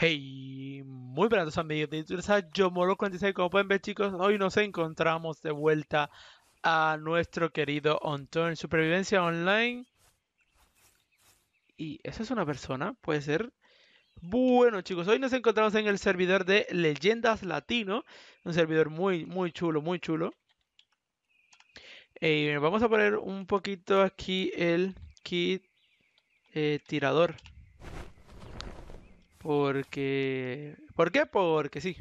Hey, muy buenas amigos de YouTube, yo molo 46 como pueden ver chicos, hoy nos encontramos de vuelta a nuestro querido en Supervivencia Online. Y esa es una persona, puede ser. Bueno chicos, hoy nos encontramos en el servidor de Leyendas Latino, un servidor muy, muy chulo, muy chulo. Eh, vamos a poner un poquito aquí el kit eh, tirador. Porque. ¿Por qué? Porque sí.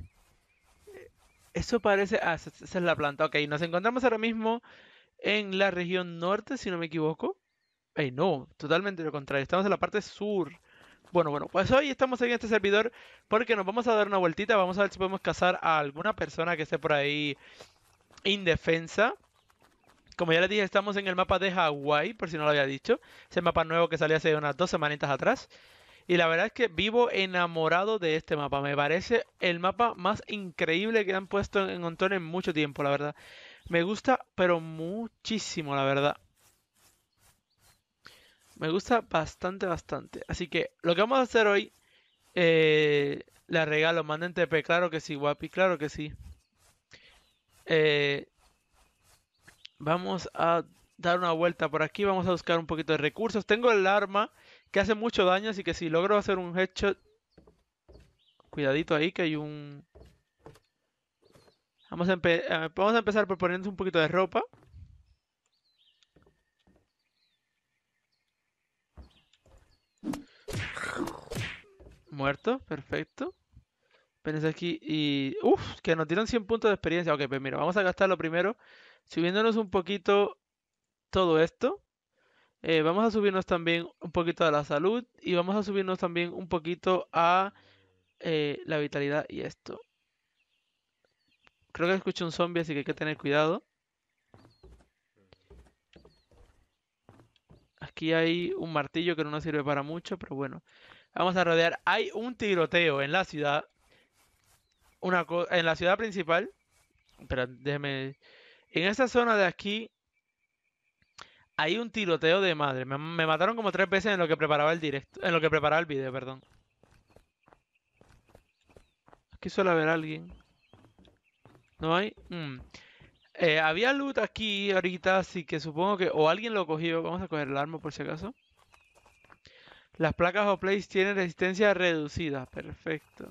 Eso parece. Ah, esa es la planta. Ok, nos encontramos ahora mismo en la región norte, si no me equivoco. Ay, no, totalmente lo contrario. Estamos en la parte sur. Bueno, bueno, pues hoy estamos en este servidor porque nos vamos a dar una vueltita. Vamos a ver si podemos cazar a alguna persona que esté por ahí indefensa. Como ya les dije, estamos en el mapa de Hawái, por si no lo había dicho. Ese mapa nuevo que salió hace unas dos semanitas atrás. Y la verdad es que vivo enamorado de este mapa. Me parece el mapa más increíble que han puesto en Ontario en mucho tiempo, la verdad. Me gusta, pero muchísimo, la verdad. Me gusta bastante, bastante. Así que lo que vamos a hacer hoy, eh, la regalo, manden TP, claro que sí, guapi, claro que sí. Eh, vamos a dar una vuelta por aquí, vamos a buscar un poquito de recursos. Tengo el arma hace mucho daño, así que si logro hacer un headshot... Cuidadito ahí que hay un... Vamos a, eh, empezar por ponernos un poquito de ropa. Muerto, perfecto. Venimos aquí y... Uff, que nos dieron 100 puntos de experiencia. Ok, pues mira, vamos a gastarlo primero. Subiéndonos un poquito todo esto. Eh, vamos a subirnos también un poquito a la salud y vamos a subirnos también un poquito a eh, la vitalidad y esto. Creo que escucho un zombie, así que hay que tener cuidado. Aquí hay un martillo que no nos sirve para mucho, pero bueno. Vamos a rodear. Hay un tiroteo en la ciudad. Una en la ciudad principal. Pero déjeme... En esta zona de aquí hay un tiroteo de madre. Me, mataron como tres veces en lo que preparaba el directo. En lo que preparaba el video, perdón. Aquí suele haber alguien. ¿No hay? Mm. Eh, había loot aquí ahorita, así que supongo que... O alguien lo cogió. Vamos a coger el arma por si acaso. Las placas o plates tienen resistencia reducida. Perfecto.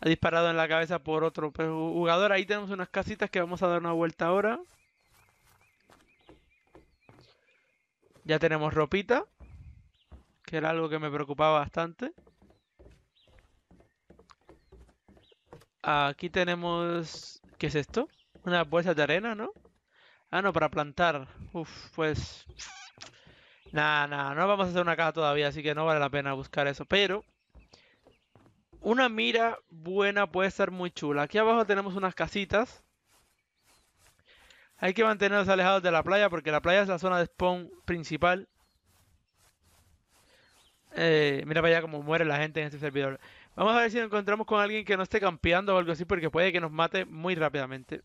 Ha disparado en la cabeza por otro jugador. Ahí tenemos unas casitas que vamos a dar una vuelta ahora. Ya tenemos ropita. Que era algo que me preocupaba bastante. Aquí tenemos... ¿Qué es esto? Una bolsa de arena, ¿no? Ah, no, para plantar. Uf, pues... Nah, nah, no vamos a hacer una casa todavía, así que no vale la pena buscar eso. Pero... Una mira buena puede ser muy chula. Aquí abajo tenemos unas casitas. Hay que mantenernos alejados de la playa porque la playa es la zona de spawn principal. Eh, mira para allá cómo muere la gente en este servidor. Vamos a ver si nos encontramos con alguien que no esté campeando o algo así porque puede que nos mate muy rápidamente.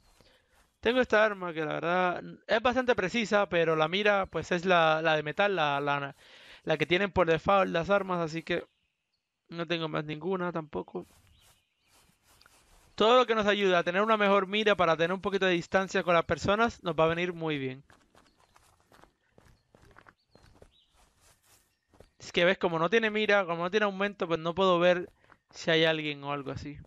Tengo esta arma que la verdad es bastante precisa, pero la mira pues es la, de metal, la, la, la que tienen por default las armas, así que no tengo más ninguna tampoco. Todo lo que nos ayuda a tener una mejor mira para tener un poquito de distancia con las personas nos va a venir muy bien. Es que ves, como no tiene mira, como no tiene aumento, pues no puedo ver si hay alguien o algo así.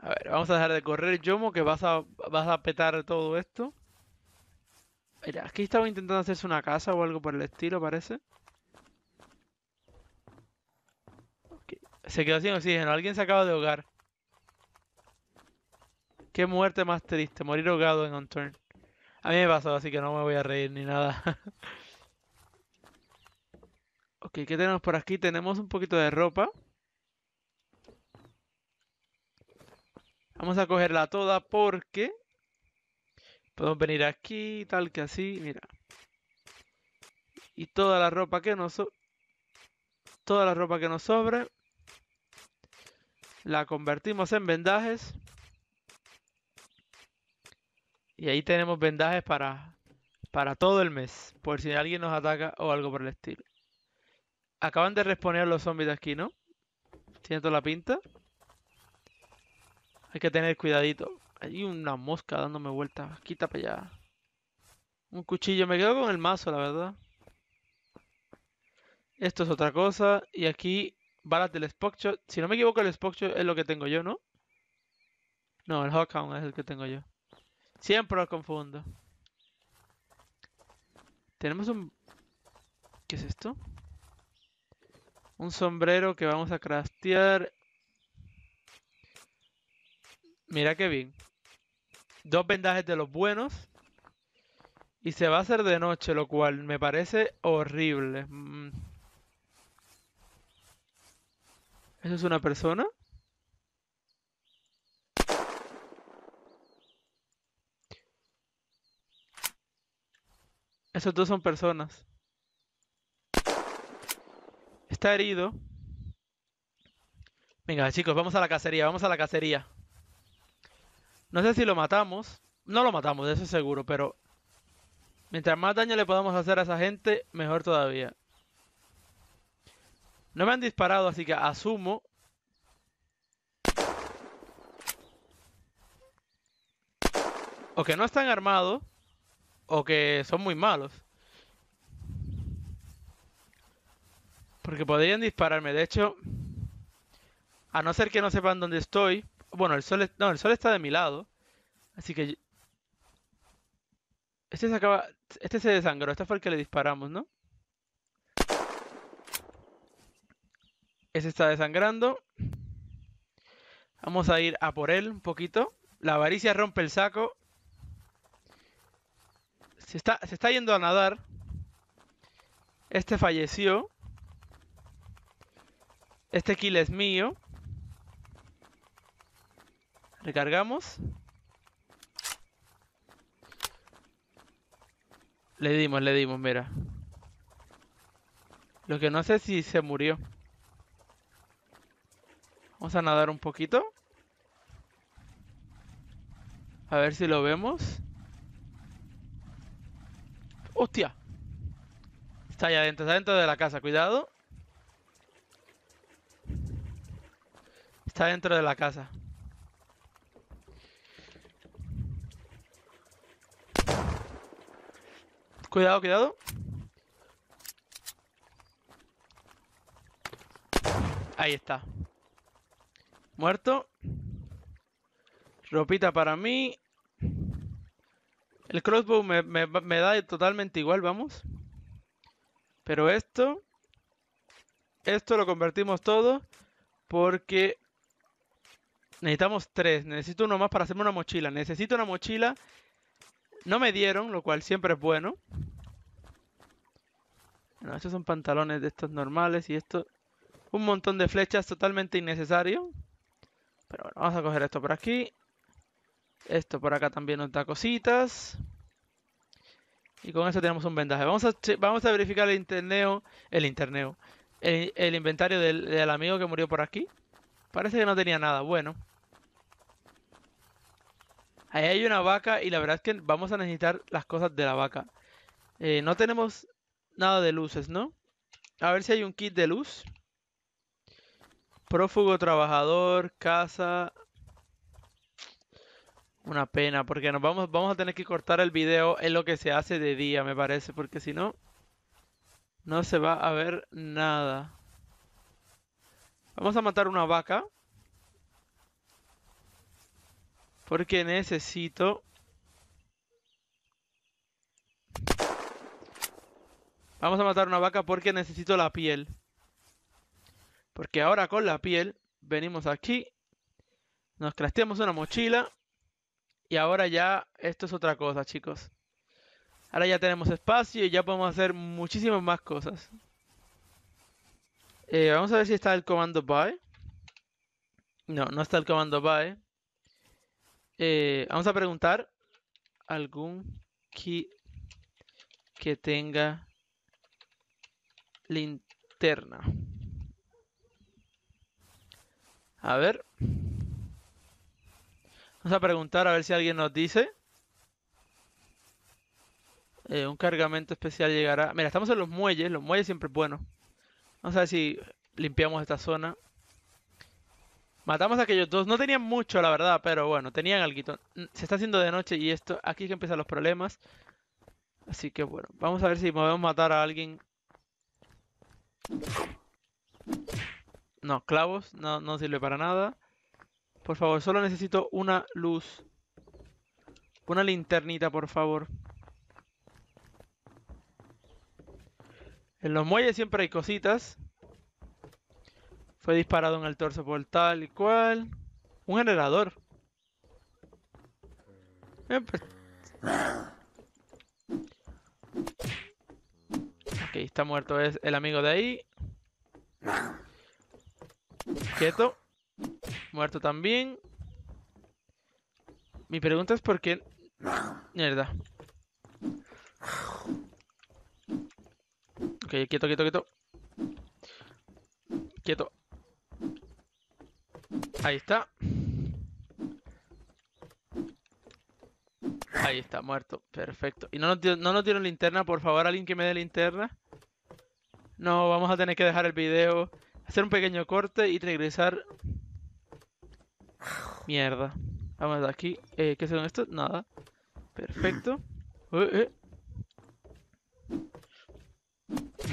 A ver, vamos a dejar de correr, Yomo, que vas a, vas a petar todo esto. Mira, aquí estaba intentando hacerse una casa o algo por el estilo, parece. Se quedó sin oxígeno, alguien se acaba de ahogar. Qué muerte más triste, morir ahogado en un turn. A mí me pasó, así que no me voy a reír ni nada. ok, ¿qué tenemos por aquí? Tenemos un poquito de ropa. Vamos a cogerla toda porque... Podemos venir aquí, tal que así, mira. Y toda la ropa que nos... toda la ropa que nos sobra La convertimos en vendajes. Y ahí tenemos vendajes para, para todo el mes, por si alguien nos ataca o algo por el estilo. Acaban de responder los zombies de aquí, ¿no? Siento la pinta. Hay que tener cuidadito. Hay una mosca dándome vueltas. Quita para Un cuchillo. Me quedo con el mazo, la verdad. Esto es otra cosa. Y aquí, balas del Spockshot. Si no me equivoco, el Spockshot es lo que tengo yo, ¿no? No, el Hawkhound es el que tengo yo. Siempre lo confundo. Tenemos un... ¿Qué es esto? Un sombrero que vamos a craftear. Mira qué bien. Dos vendajes de los buenos. Y se va a hacer de noche, lo cual me parece horrible. Mm. ¿Eso es una persona? Esos dos son personas. Está herido. Venga, chicos, vamos a la cacería, vamos a la cacería. No sé si lo matamos. No lo matamos, eso es seguro, pero... Mientras más daño le podamos hacer a esa gente, mejor todavía. No me han disparado, así que asumo... O que no están armados o que son muy malos. Porque podrían dispararme. De hecho, a no ser que no sepan dónde estoy. Bueno, el sol, no, el sol está de mi lado. Así que... Este se acaba... Este se desangró. Este fue el que le disparamos, ¿no? Ese está desangrando. Vamos a ir a por él un poquito. La avaricia rompe el saco. Se está, yendo a nadar. Este falleció. Este kill es mío. Recargamos. Le dimos, le dimos, mira. Lo que no sé si se murió. Vamos a nadar un poquito. A ver si lo vemos. ¡Hostia! Está allá adentro, está dentro de la casa, cuidado. Está dentro de la casa. Cuidado, cuidado. Ahí está. Muerto. Ropita para mí. El crossbow me, da totalmente igual, vamos. Pero esto... Esto lo convertimos todo porque necesitamos tres. Necesito uno más para hacerme una mochila. Necesito una mochila. No me dieron, lo cual siempre es bueno. Bueno, estos son pantalones de estos normales y esto... Un montón de flechas totalmente innecesario. Pero bueno, vamos a coger esto por aquí. Esto por acá también nos da cositas. Y con eso tenemos un vendaje. Vamos a, vamos a verificar el interneo. El interneo. El, inventario del, amigo que murió por aquí. Parece que no tenía nada. Bueno. Ahí hay una vaca y la verdad es que vamos a necesitar las cosas de la vaca. Eh, no tenemos nada de luces, ¿no? A ver si hay un kit de luz. Prófugo, trabajador, casa, una pena, porque nos vamos, vamos a tener que cortar el video en lo que se hace de día, me parece, porque si no, no se va a ver nada. Vamos a matar una vaca. Porque necesito... Vamos a matar una vaca porque necesito la piel. Porque ahora con la piel venimos aquí, nos crafteamos una mochila y ahora ya, esto es otra cosa, chicos. Ahora ya tenemos espacio y ya podemos hacer muchísimas más cosas. Eh, vamos a ver si está el comando by. No, no está el comando by. Eh, vamos a preguntar algún key que tenga linterna. A ver. Vamos a preguntar a ver si alguien nos dice. Eh, un cargamento especial llegará. Mira, estamos en los muelles. Los muelles siempre es bueno. Vamos a ver si limpiamos esta zona. Matamos a aquellos dos. No tenían mucho, la verdad, pero bueno, tenían algo. Se está haciendo de noche y esto. Aquí es que empiezan los problemas. Así que bueno, vamos a ver si podemos matar a alguien. No, clavos. No, no sirve para nada. Por favor, solo necesito una luz. Una linternita, por favor. En los muelles siempre hay cositas. Fue disparado en el torso por tal y cual. Un generador. Ok, eh, pues. está muerto. Es el amigo de ahí. Quieto. Muerto también. Mi pregunta es por qué... Mierda. Ok, quieto, quieto, quieto. Quieto. Ahí está. Ahí está, muerto. Perfecto. Y no nos, no no linterna, por favor, alguien que me dé linterna. No, vamos a tener que dejar el video, hacer un pequeño corte y regresar Mierda. Vamos de aquí. Eh, ¿Qué son estos? Nada. Perfecto. Eh, eh.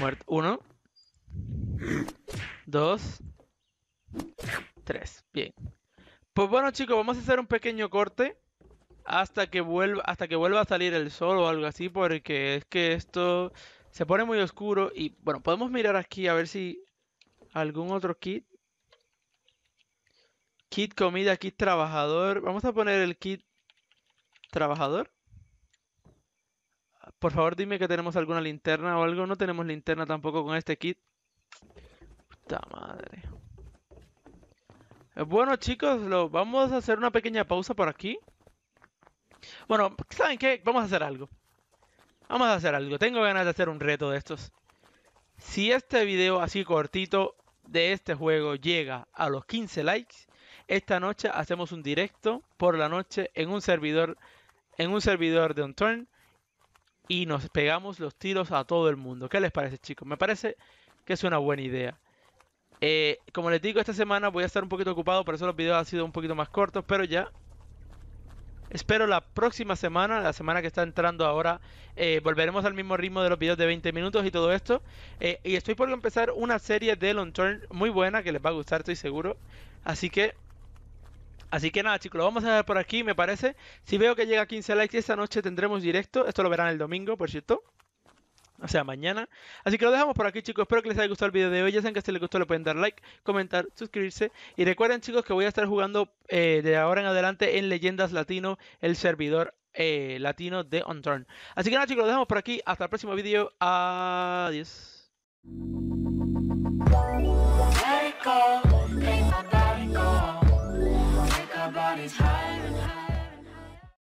Muerto. Uno. Dos. Tres. Bien. Pues bueno, chicos, vamos a hacer un pequeño corte hasta que vuelva, hasta que vuelva a salir el sol o algo así, porque es que esto se pone muy oscuro y bueno, podemos mirar aquí a ver si algún otro kit Kit comida, kit trabajador. Vamos a poner el kit trabajador. Por favor, dime que tenemos alguna linterna o algo. No tenemos linterna tampoco con este kit. Puta madre. Eh, bueno, chicos, lo, vamos a hacer una pequeña pausa por aquí. Bueno, ¿saben qué? Vamos a hacer algo. Vamos a hacer algo. Tengo ganas de hacer un reto de estos. Si este video así cortito de este juego llega a los 15 likes, esta noche hacemos un directo por la noche en un servidor, en un servidor de turn y nos pegamos los tiros a todo el mundo. ¿Qué les parece, chicos? Me parece que es una buena idea. Eh, como les digo, esta semana voy a estar un poquito ocupado, por eso los videos han sido un poquito más cortos, pero ya. Espero la próxima semana, la semana que está entrando ahora, eh, volveremos al mismo ritmo de los videos de 20 minutos y todo esto. Eh, y estoy por empezar una serie de Long muy buena que les va a gustar, estoy seguro. Así que Así que nada, chicos, lo vamos a dejar por aquí, me parece. Si veo que llega a 15 likes esta noche tendremos directo. Esto lo verán el domingo, por cierto. O sea, mañana. Así que lo dejamos por aquí, chicos. Espero que les haya gustado el video de hoy. Ya saben que si les gustó le pueden dar like, comentar, suscribirse. Y recuerden, chicos, que voy a estar jugando eh, de ahora en adelante en Leyendas Latino, el servidor eh, latino de OnTurn. Así que nada, chicos, lo dejamos por aquí. Hasta el próximo video. Adiós.